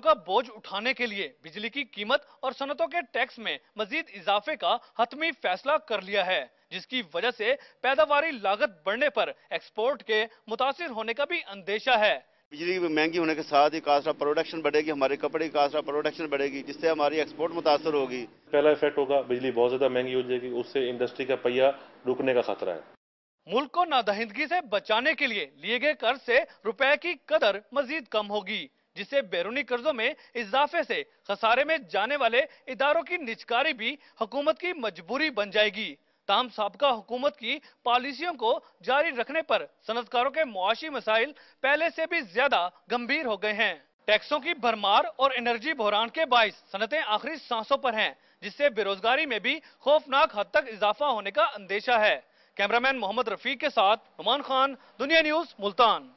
का बोझ उठाने के लिए बिजली की कीमत और सनतों के टैक्स में मजीद इजाफे का हतमी फैसला कर लिया है जिसकी वजह से पैदावारी लागत बढ़ने पर एक्सपोर्ट के मुतासर होने का भी अंदेशा है बिजली महंगी होने के साथ ही कास्ट ऑफ प्रोडक्शन बढ़ेगी हमारे कपड़े की कास्ट ऑफ प्रोडक्शन बढ़ेगी जिससे हमारी एक्सपोर्ट मुतासर होगी पहला इफेक्ट होगा बिजली बहुत ज्यादा महंगी हो जाएगी उससे इंडस्ट्री का पहिया रुकने का खतरा है मुल्क को नादहिंदगी से बचाने के लिए लिए गए कर्ज से रुपए की कदर मजीद कम होगी जिसे बैरूनी कर्जों में इजाफे से खसारे में जाने वाले इदारों की निचकारी भी हुकूमत की मजबूरी बन जाएगी तमाम सबका हुकूमत की पॉलिसियों को जारी रखने पर सनतकारों के मुआशी मसाइल पहले से भी ज्यादा गंभीर हो गए हैं टैक्सों की भरमार और एनर्जी बहरान के बायस सनतें आखिरी सांसों पर हैं जिससे बेरोजगारी में भी खौफनाक हद तक इजाफा होने का अंदेशा है कैमरामैन मोहम्मद रफीक के साथ रमान खान दुनिया न्यूज मुल्तान